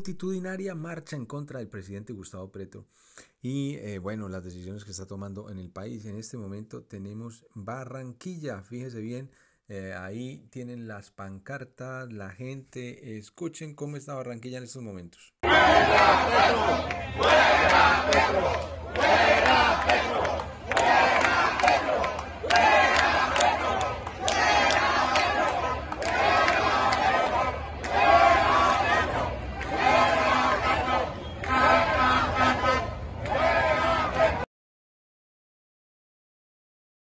multitudinaria marcha en contra del presidente Gustavo Preto y eh, bueno, las decisiones que está tomando en el país. En este momento tenemos Barranquilla, fíjese bien, eh, ahí tienen las pancartas, la gente, escuchen cómo está Barranquilla en estos momentos.